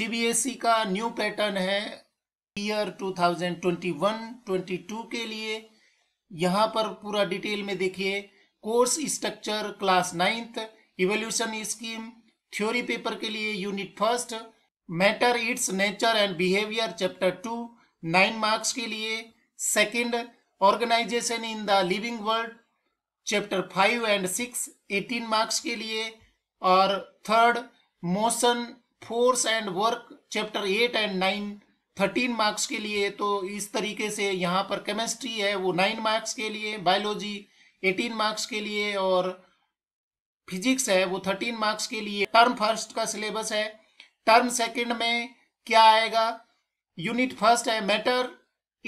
CBSE e का new pattern है year 2021-22 के लिए यहाँ पर पूरा डिटेल में देखिए course structure class ninth evaluation scheme theory paper के लिए unit first matter its nature and behaviour chapter two nine marks के लिए second organisation in the living world chapter five and six eighteen marks के लिए और third motion force and work chapter eight and nine thirteen marks के लिए तो इस तरीके से यहाँ पर केमिस्ट्री है वो नाइन मार्क्स के लिए बायोलॉजी एटीन मार्क्स के लिए और फिजिक्स है वो थर्टीन मार्क्स के लिए टर्म फर्स्ट का सिलेबस है टर्म सेकंड में क्या आएगा यूनिट फर्स्ट है matter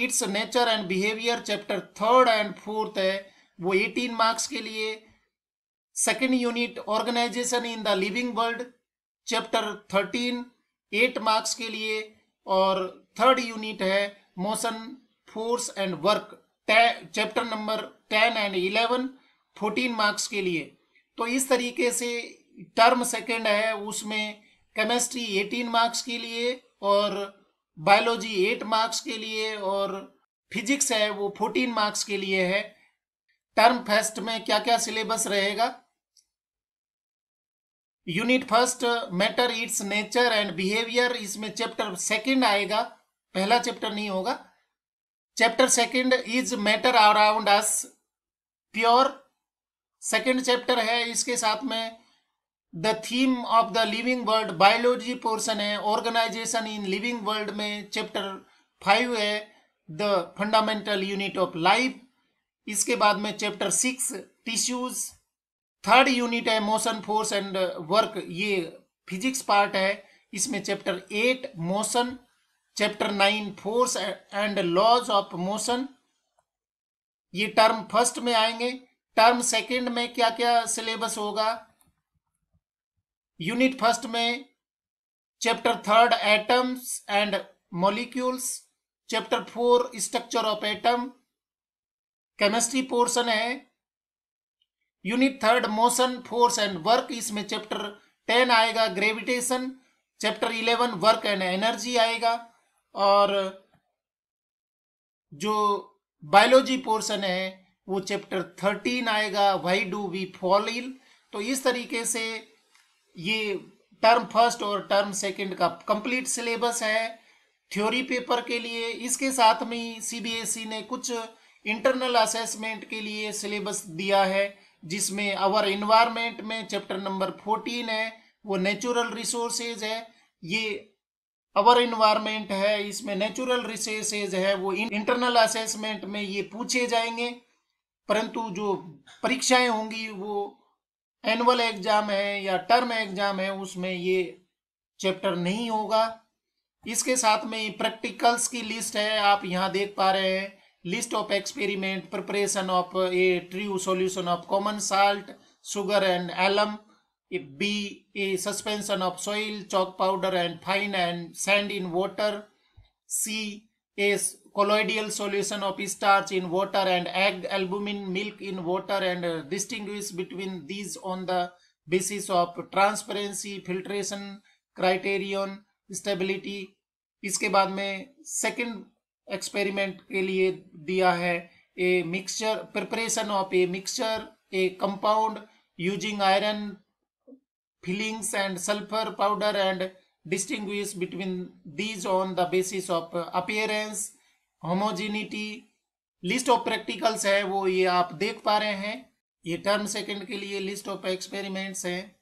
its nature and behaviour chapter third and fourth है वो एटीन मार्क्स के लिए second unit organisation in the living world chapter thirteen eight marks के लिए और थर्ड यूनिट है motion force and work chapter number ten and eleven fourteen marks के लिए तो इस तरीके से टर्म सेकेंड है उसमें केमिस्ट्री एटीन मार्क्स के लिए और बायोलॉजी एट मार्क्स के लिए और फिजिक्स है वो फोर्टीन मार्क्स के लिए है टर्म फर्स्ट में क्या क्या सिलेबस रहेगा unit first matter its nature and behaviour इसमें चैप्टर सेकंड आएगा पहला चैप्टर नहीं होगा chapter second is matter around us pure second chapter है इसके साथ में the theme of the living world biology portion है ऑर्गेनाइजेशन इन लिविंग वर्ल्ड में चैप्टर फाइव है the fundamental unit of life इसके बाद में chapter six tissues third unit है motion force and uh, work ये फिजिक्स पार्ट है इसमें chapter eight motion chapter nine force and laws of motion ये टर्म फर्स्ट में आएंगे टर्म सेकंड में क्या क्या सिलेबस होगा यूनिट फर्स्ट में chapter third atoms and molecules chapter four structure of atom chemistry portion है unit third motion force and work इसमें चैप्टर टेन आएगा gravitation chapter eleven work and energy आएगा और जो बायोलॉजी पोर्शन है वो चैप्टर थर्टीन आएगा why do we fall in तो इस तरीके से ये टर्म फर्स्ट और टर्म सेकंड का कंप्लीट सिलेबस है थ्योरी पेपर के लिए इसके साथ में सीबीएसई e ने कुछ इंटरनल असेसमेंट के लिए सिलेबस दिया है जिसमें आवर इन्वायरमेंट में चैप्टर नंबर फोर्टीन है वो नेचुरल रिसोर्सेज है ये अवर इन्वायरमेंट है इसमें नेचुरल रिसोर्सेज है वो इंटरनल असेसमेंट में ये पूछे जाएंगे परंतु जो परीक्षाएं होंगी वो एनुअल एग्जाम है या टर्म एग्जाम है उसमें ये चैप्टर नहीं होगा इसके साथ में प्रैक्टिकल्स की लिस्ट है आप यहाँ देख पा रहे हैं list of experiment preparation of a true solution of common salt sugar and alum b a suspension of soil chalk powder and fine and sand in water c a colloidal solution of starch in water and egg albumin milk in water and distinguish between these on the basis of transparency filtration criterion stability इसके बाद में second experiment के लिए दिया है a mixture preparation of a mixture a compound using iron filings and sulphur powder and distinguish between these on the basis of appearance homogeneity list of practicals है वो ये आप देख पा रहे हैं ये टर्म सेकेंड के लिए लिस्ट ऑफ एक्सपेरिमेंट्स हैं